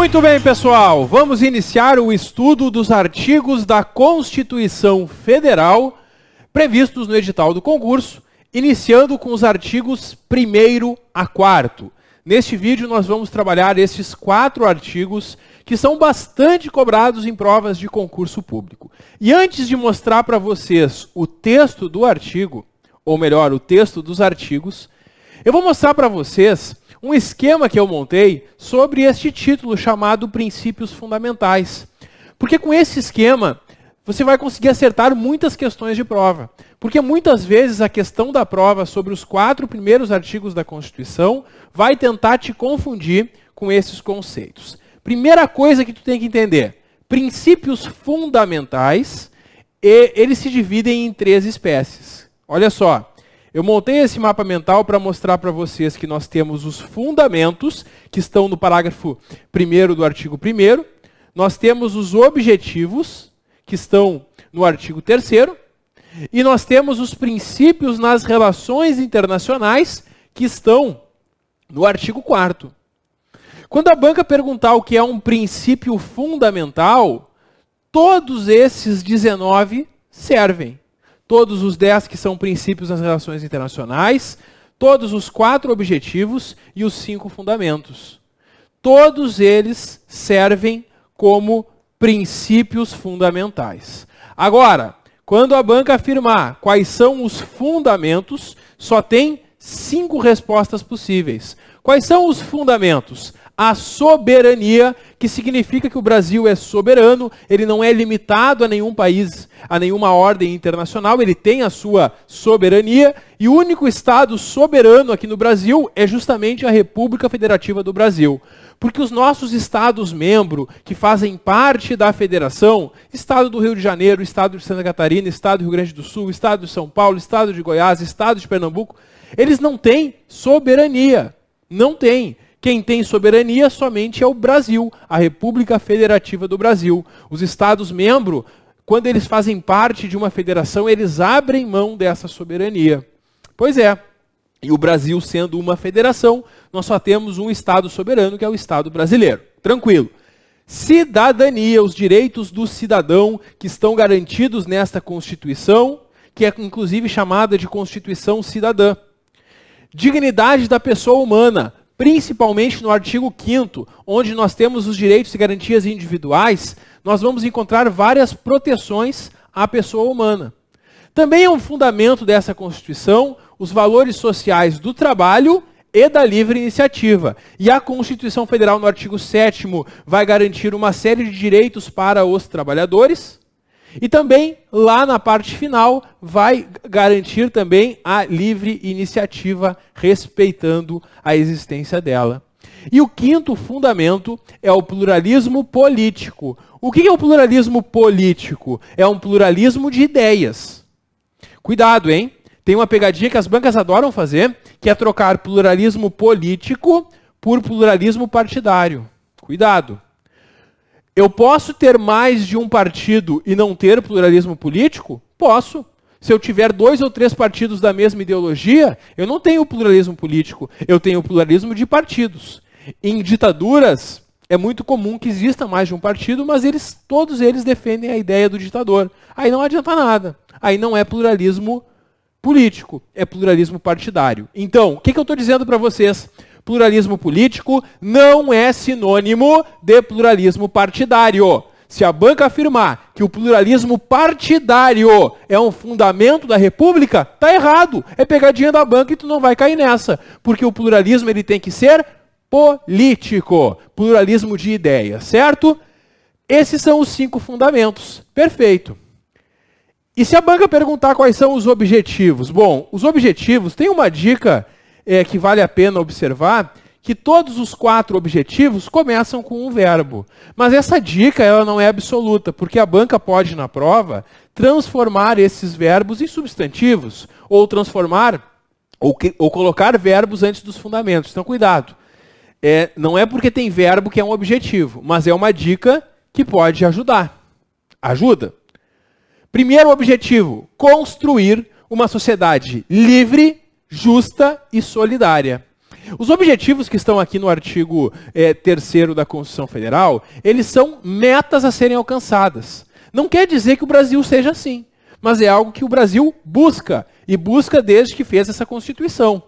Muito bem, pessoal, vamos iniciar o estudo dos artigos da Constituição Federal previstos no edital do concurso, iniciando com os artigos 1 a 4. Neste vídeo, nós vamos trabalhar esses quatro artigos que são bastante cobrados em provas de concurso público. E antes de mostrar para vocês o texto do artigo, ou melhor, o texto dos artigos, eu vou mostrar para vocês um esquema que eu montei sobre este título chamado Princípios Fundamentais. Porque com esse esquema você vai conseguir acertar muitas questões de prova. Porque muitas vezes a questão da prova sobre os quatro primeiros artigos da Constituição vai tentar te confundir com esses conceitos. Primeira coisa que tu tem que entender: princípios fundamentais, eles se dividem em três espécies. Olha só, eu montei esse mapa mental para mostrar para vocês que nós temos os fundamentos, que estão no parágrafo 1 do artigo 1. Nós temos os objetivos, que estão no artigo 3. E nós temos os princípios nas relações internacionais, que estão no artigo 4. Quando a banca perguntar o que é um princípio fundamental, todos esses 19 servem todos os dez que são princípios nas relações internacionais, todos os quatro objetivos e os cinco fundamentos. Todos eles servem como princípios fundamentais. Agora, quando a banca afirmar quais são os fundamentos, só tem cinco respostas possíveis. Quais são os fundamentos? a soberania, que significa que o Brasil é soberano, ele não é limitado a nenhum país, a nenhuma ordem internacional, ele tem a sua soberania, e o único estado soberano aqui no Brasil é justamente a República Federativa do Brasil. Porque os nossos estados-membro, que fazem parte da federação, Estado do Rio de Janeiro, Estado de Santa Catarina, Estado do Rio Grande do Sul, Estado de São Paulo, Estado de Goiás, Estado de Pernambuco, eles não têm soberania. Não têm. Quem tem soberania somente é o Brasil, a República Federativa do Brasil. Os Estados-membros, quando eles fazem parte de uma federação, eles abrem mão dessa soberania. Pois é. E o Brasil sendo uma federação, nós só temos um Estado soberano, que é o Estado brasileiro. Tranquilo. Cidadania, os direitos do cidadão que estão garantidos nesta Constituição, que é inclusive chamada de Constituição Cidadã. Dignidade da pessoa humana, principalmente no artigo 5, onde nós temos os direitos e garantias individuais, nós vamos encontrar várias proteções à pessoa humana. Também é um fundamento dessa Constituição os valores sociais do trabalho e da livre iniciativa. E a Constituição Federal, no artigo 7, vai garantir uma série de direitos para os trabalhadores e também, lá na parte final, vai garantir também a livre iniciativa, respeitando a existência dela. E o quinto fundamento é o pluralismo político. O que é o pluralismo político? É um pluralismo de ideias. Cuidado, hein? Tem uma pegadinha que as bancas adoram fazer, que é trocar pluralismo político por pluralismo partidário. Cuidado. Eu posso ter mais de um partido e não ter pluralismo político? Posso. Se eu tiver dois ou três partidos da mesma ideologia, eu não tenho pluralismo político, eu tenho pluralismo de partidos. Em ditaduras, é muito comum que exista mais de um partido, mas eles, todos eles defendem a ideia do ditador. Aí não adianta nada. Aí não é pluralismo político, é pluralismo partidário. Então, o que, que eu estou dizendo para vocês? Pluralismo político não é sinônimo de pluralismo partidário. Se a banca afirmar que o pluralismo partidário é um fundamento da república, tá errado. É pegadinha da banca e tu não vai cair nessa, porque o pluralismo ele tem que ser político, pluralismo de ideias, certo? Esses são os cinco fundamentos. Perfeito. E se a banca perguntar quais são os objetivos? Bom, os objetivos, tem uma dica é, que vale a pena observar que todos os quatro objetivos começam com um verbo. Mas essa dica ela não é absoluta, porque a banca pode, na prova, transformar esses verbos em substantivos, ou transformar, ou, que, ou colocar verbos antes dos fundamentos. Então, cuidado. É, não é porque tem verbo que é um objetivo, mas é uma dica que pode ajudar. Ajuda. Primeiro objetivo: construir uma sociedade livre justa e solidária. Os objetivos que estão aqui no artigo 3 eh, é, da Constituição Federal, eles são metas a serem alcançadas. Não quer dizer que o Brasil seja assim, mas é algo que o Brasil busca, e busca desde que fez essa Constituição.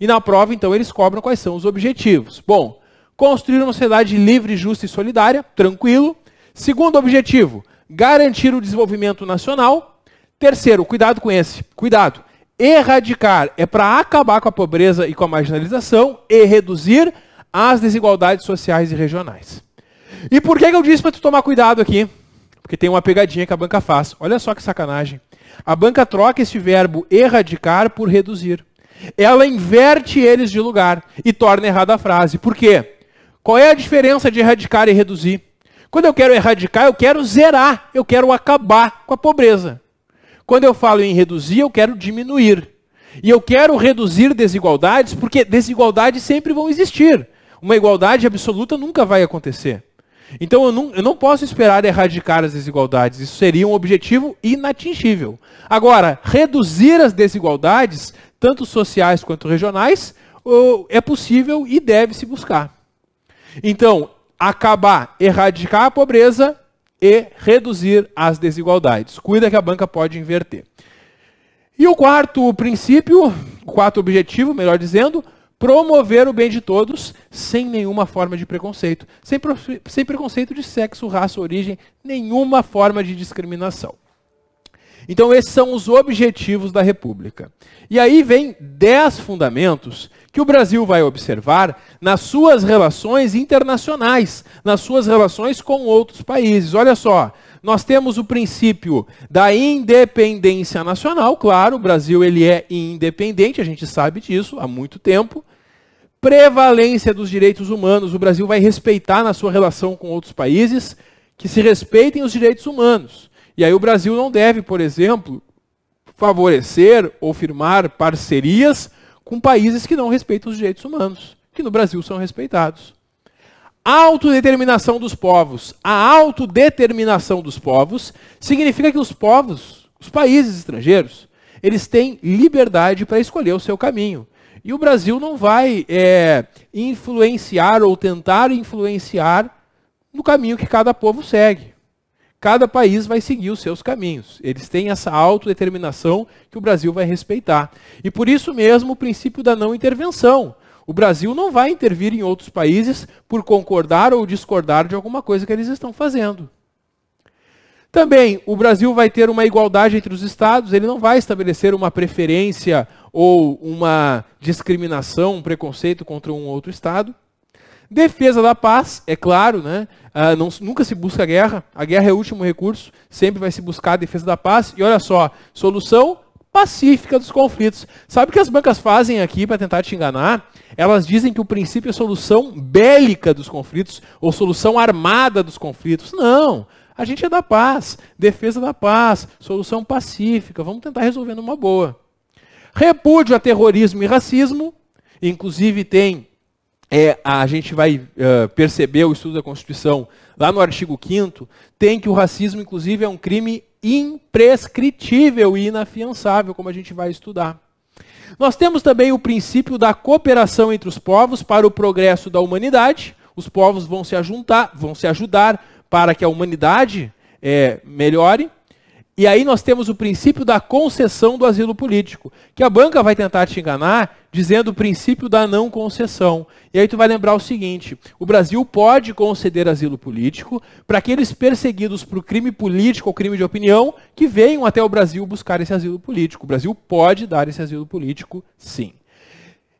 E na prova, então, eles cobram quais são os objetivos. Bom, construir uma sociedade livre, justa e solidária, tranquilo. Segundo objetivo, garantir o desenvolvimento nacional. Terceiro, cuidado com esse, cuidado, Erradicar é para acabar com a pobreza e com a marginalização e reduzir as desigualdades sociais e regionais. E por que, que eu disse para tu tomar cuidado aqui? Porque tem uma pegadinha que a banca faz. Olha só que sacanagem. A banca troca esse verbo erradicar por reduzir. Ela inverte eles de lugar e torna errada a frase. Por quê? Qual é a diferença de erradicar e reduzir? Quando eu quero erradicar, eu quero zerar, eu quero acabar com a pobreza. Quando eu falo em reduzir, eu quero diminuir. E eu quero reduzir desigualdades, porque desigualdades sempre vão existir. Uma igualdade absoluta nunca vai acontecer. Então eu não, eu não posso esperar erradicar as desigualdades. Isso seria um objetivo inatingível. Agora, reduzir as desigualdades, tanto sociais quanto regionais, é possível e deve se buscar. Então, acabar, erradicar a pobreza e reduzir as desigualdades. Cuida que a banca pode inverter. E o quarto princípio, o quarto objetivo, melhor dizendo, promover o bem de todos sem nenhuma forma de preconceito, sem, sem preconceito de sexo, raça, origem, nenhuma forma de discriminação. Então, esses são os objetivos da República. E aí vem dez fundamentos que o Brasil vai observar nas suas relações internacionais, nas suas relações com outros países. Olha só, nós temos o princípio da independência nacional, claro, o Brasil ele é independente, a gente sabe disso há muito tempo. Prevalência dos direitos humanos, o Brasil vai respeitar na sua relação com outros países que se respeitem os direitos humanos. E aí o Brasil não deve, por exemplo, favorecer ou firmar parcerias com países que não respeitam os direitos humanos, que no Brasil são respeitados. A autodeterminação dos povos. A autodeterminação dos povos significa que os povos, os países estrangeiros, eles têm liberdade para escolher o seu caminho. E o Brasil não vai é, influenciar ou tentar influenciar no caminho que cada povo segue. Cada país vai seguir os seus caminhos. Eles têm essa autodeterminação que o Brasil vai respeitar. E por isso mesmo o princípio da não intervenção. O Brasil não vai intervir em outros países por concordar ou discordar de alguma coisa que eles estão fazendo. Também, o Brasil vai ter uma igualdade entre os estados, ele não vai estabelecer uma preferência ou uma discriminação, um preconceito contra um outro estado. Defesa da paz, é claro, né? Ah, não, nunca se busca guerra. A guerra é o último recurso. Sempre vai se buscar a defesa da paz. E olha só, solução pacífica dos conflitos. Sabe o que as bancas fazem aqui para tentar te enganar? Elas dizem que o princípio é solução bélica dos conflitos ou solução armada dos conflitos. Não. A gente é da paz, defesa da paz, solução pacífica. Vamos tentar resolver numa boa. Repúdio a terrorismo e racismo. Inclusive tem é, a gente vai é, perceber o estudo da Constituição lá no artigo 5 tem que o racismo, inclusive, é um crime imprescritível e inafiançável, como a gente vai estudar. Nós temos também o princípio da cooperação entre os povos para o progresso da humanidade. Os povos vão se, ajuntar, vão se ajudar para que a humanidade é, melhore. E aí nós temos o princípio da concessão do asilo político, que a banca vai tentar te enganar dizendo o princípio da não concessão. E aí tu vai lembrar o seguinte: o Brasil pode conceder asilo político para aqueles perseguidos por crime político ou crime de opinião que venham até o Brasil buscar esse asilo político. O Brasil pode dar esse asilo político, sim.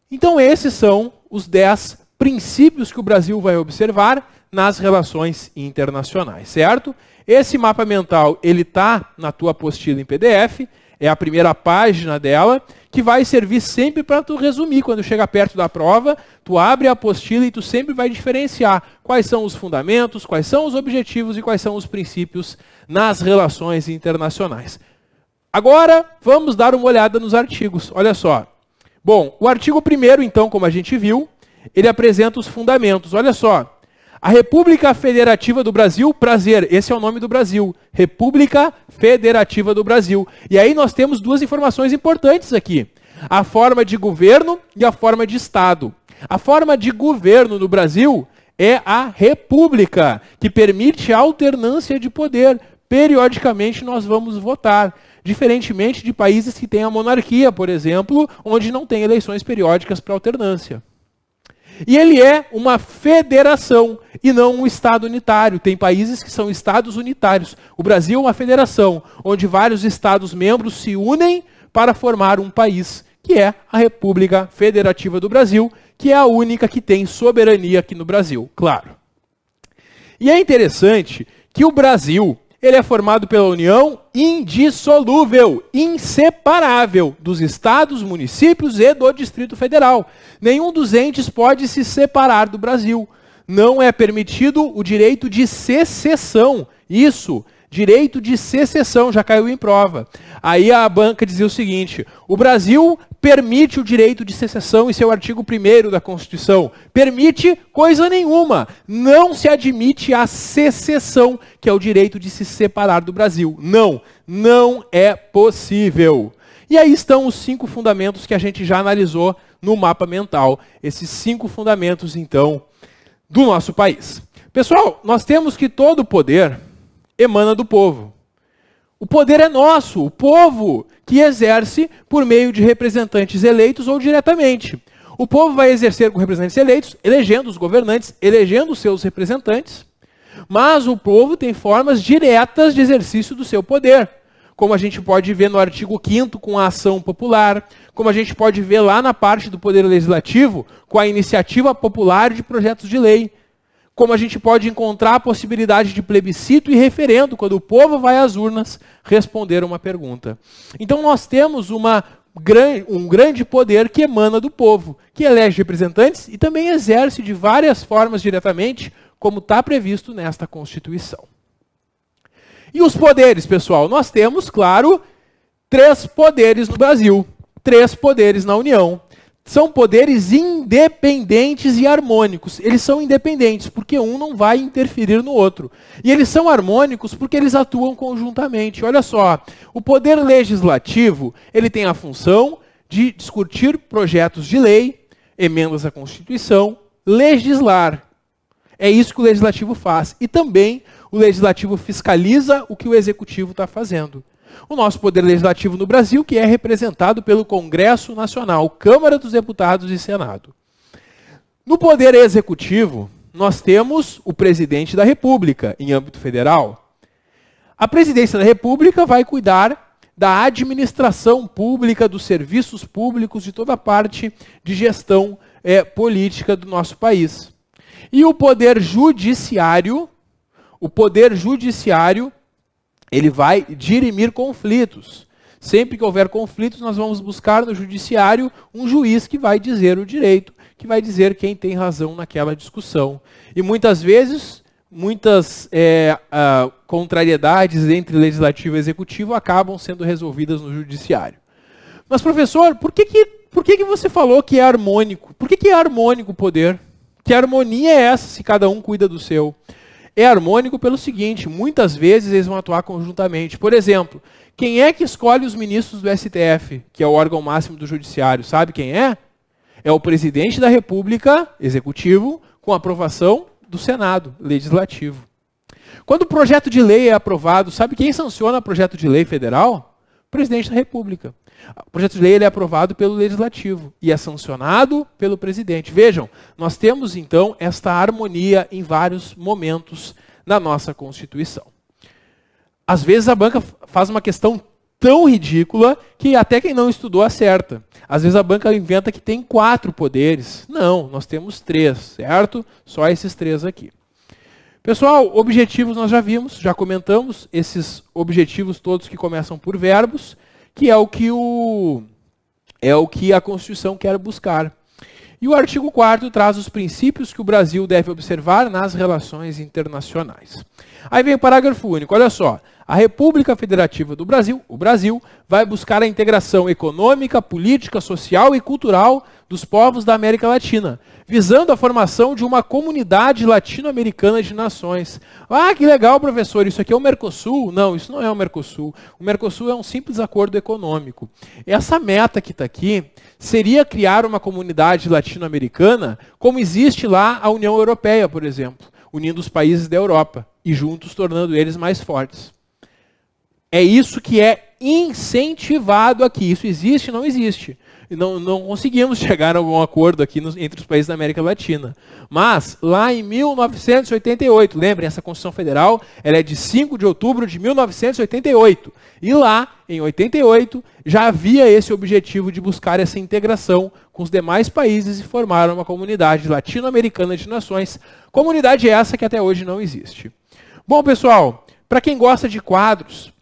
Então esses são os 10 princípios que o Brasil vai observar nas relações internacionais, certo? Esse mapa mental, ele está na tua apostila em PDF, é a primeira página dela, que vai servir sempre para tu resumir. Quando chega perto da prova, tu abre a apostila e tu sempre vai diferenciar quais são os fundamentos, quais são os objetivos e quais são os princípios nas relações internacionais. Agora, vamos dar uma olhada nos artigos. Olha só. Bom, o artigo 1 então, como a gente viu, ele apresenta os fundamentos. Olha só, a República Federativa do Brasil, prazer, esse é o nome do Brasil. República Federativa do Brasil. E aí nós temos duas informações importantes aqui: a forma de governo e a forma de Estado. A forma de governo no Brasil é a república, que permite a alternância de poder. Periodicamente nós vamos votar, diferentemente de países que têm a monarquia, por exemplo, onde não tem eleições periódicas para alternância. E ele é uma federação e não um Estado unitário. Tem países que são Estados unitários. O Brasil é uma federação, onde vários Estados-membros se unem para formar um país, que é a República Federativa do Brasil, que é a única que tem soberania aqui no Brasil, claro. E é interessante que o Brasil, ele é formado pela união indissolúvel, inseparável dos estados, municípios e do Distrito Federal. Nenhum dos entes pode se separar do Brasil. Não é permitido o direito de secessão. Isso direito de secessão já caiu em prova. Aí a banca dizia o seguinte: o Brasil permite o direito de secessão em seu artigo 1 da Constituição. Permite coisa nenhuma. Não se admite a secessão, que é o direito de se separar do Brasil. Não, não é possível. E aí estão os cinco fundamentos que a gente já analisou no mapa mental. Esses cinco fundamentos, então, do nosso país. Pessoal, nós temos que todo o poder emana do povo. O poder é nosso, o povo que exerce por meio de representantes eleitos ou diretamente. O povo vai exercer com representantes eleitos, elegendo os governantes, elegendo seus representantes, mas o povo tem formas diretas de exercício do seu poder. Como a gente pode ver no artigo 5 com a ação popular, como a gente pode ver lá na parte do poder legislativo com a iniciativa popular de projetos de lei como a gente pode encontrar a possibilidade de plebiscito e referendo, quando o povo vai às urnas responder uma pergunta. Então nós temos uma, um grande poder que emana do povo, que elege representantes e também exerce de várias formas diretamente, como está previsto nesta Constituição. E os poderes, pessoal? Nós temos, claro, três poderes no Brasil, três poderes na União são poderes independentes e harmônicos. Eles são independentes porque um não vai interferir no outro. E eles são harmônicos porque eles atuam conjuntamente. Olha só, o poder legislativo, ele tem a função de discutir projetos de lei, emendas à Constituição, legislar. É isso que o legislativo faz. E também o legislativo fiscaliza o que o executivo está fazendo o nosso poder legislativo no Brasil, que é representado pelo Congresso Nacional, Câmara dos Deputados e Senado. No poder executivo, nós temos o presidente da República, em âmbito federal. A presidência da República vai cuidar da administração pública, dos serviços públicos, de toda a parte de gestão é, política do nosso país. E o poder judiciário, o poder judiciário ele vai dirimir conflitos. Sempre que houver conflitos, nós vamos buscar no judiciário um juiz que vai dizer o direito, que vai dizer quem tem razão naquela discussão. E muitas vezes, muitas é, ah, contrariedades entre legislativo e executivo acabam sendo resolvidas no judiciário. Mas, professor, por que, que, por que, que você falou que é harmônico? Por que, que é harmônico o poder? Que harmonia é essa se cada um cuida do seu? É harmônico pelo seguinte: muitas vezes eles vão atuar conjuntamente. Por exemplo, quem é que escolhe os ministros do STF, que é o órgão máximo do judiciário? Sabe quem é? É o presidente da República, executivo, com aprovação do Senado, legislativo. Quando o projeto de lei é aprovado, sabe quem sanciona o projeto de lei federal? O presidente da República. O projeto de lei é aprovado pelo legislativo e é sancionado pelo presidente. Vejam, nós temos então esta harmonia em vários momentos na nossa Constituição. Às vezes a banca faz uma questão tão ridícula que até quem não estudou acerta. Às vezes a banca inventa que tem quatro poderes. Não, nós temos três, certo? Só esses três aqui. Pessoal, objetivos nós já vimos, já comentamos, esses objetivos todos que começam por verbos que é o que o é o que a Constituição quer buscar. E o artigo 4 traz os princípios que o Brasil deve observar nas relações internacionais. Aí vem o parágrafo único, olha só. A República Federativa do Brasil, o Brasil, vai buscar a integração econômica, política, social e cultural dos povos da América Latina, visando a formação de uma comunidade latino-americana de nações. Ah, que legal, professor, isso aqui é o Mercosul? Não, isso não é o Mercosul. O Mercosul é um simples acordo econômico. Essa meta que está aqui seria criar uma comunidade latino-americana, como existe lá a União Europeia, por exemplo, unindo os países da Europa e juntos tornando eles mais fortes. É isso que é incentivado aqui. Isso existe ou não existe. Não, não conseguimos chegar a algum acordo aqui nos, entre os países da América Latina. Mas, lá em 1988, lembrem, essa Constituição Federal ela é de 5 de outubro de 1988. E lá, em 88, já havia esse objetivo de buscar essa integração com os demais países e formar uma comunidade latino-americana de nações. Comunidade essa que até hoje não existe. Bom, pessoal, para quem gosta de quadros,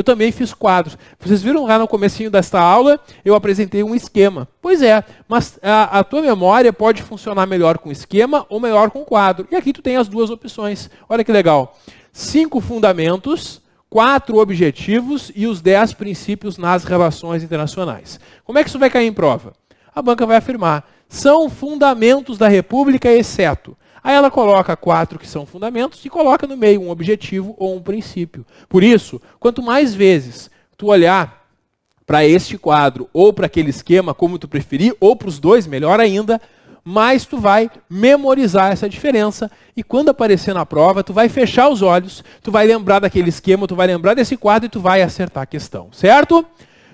eu também fiz quadros. Vocês viram lá no comecinho desta aula, eu apresentei um esquema. Pois é, mas a, a tua memória pode funcionar melhor com esquema ou melhor com quadro. E aqui tu tem as duas opções. Olha que legal. Cinco fundamentos, quatro objetivos e os dez princípios nas relações internacionais. Como é que isso vai cair em prova? A banca vai afirmar. São fundamentos da República, exceto Aí ela coloca quatro que são fundamentos e coloca no meio um objetivo ou um princípio. Por isso, quanto mais vezes tu olhar para este quadro ou para aquele esquema, como tu preferir, ou para os dois, melhor ainda, mais tu vai memorizar essa diferença e quando aparecer na prova, tu vai fechar os olhos, tu vai lembrar daquele esquema, tu vai lembrar desse quadro e tu vai acertar a questão, certo?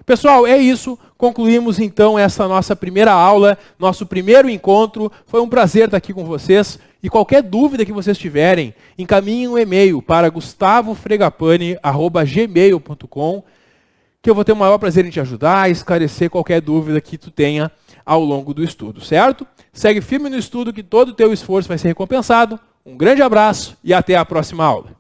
Pessoal, é isso. Concluímos então essa nossa primeira aula, nosso primeiro encontro. Foi um prazer estar aqui com vocês. E qualquer dúvida que vocês tiverem, encaminhem um e-mail para gustavofregapane.gmail.com que eu vou ter o maior prazer em te ajudar, a esclarecer qualquer dúvida que tu tenha ao longo do estudo, certo? Segue firme no estudo que todo o teu esforço vai ser recompensado. Um grande abraço e até a próxima aula.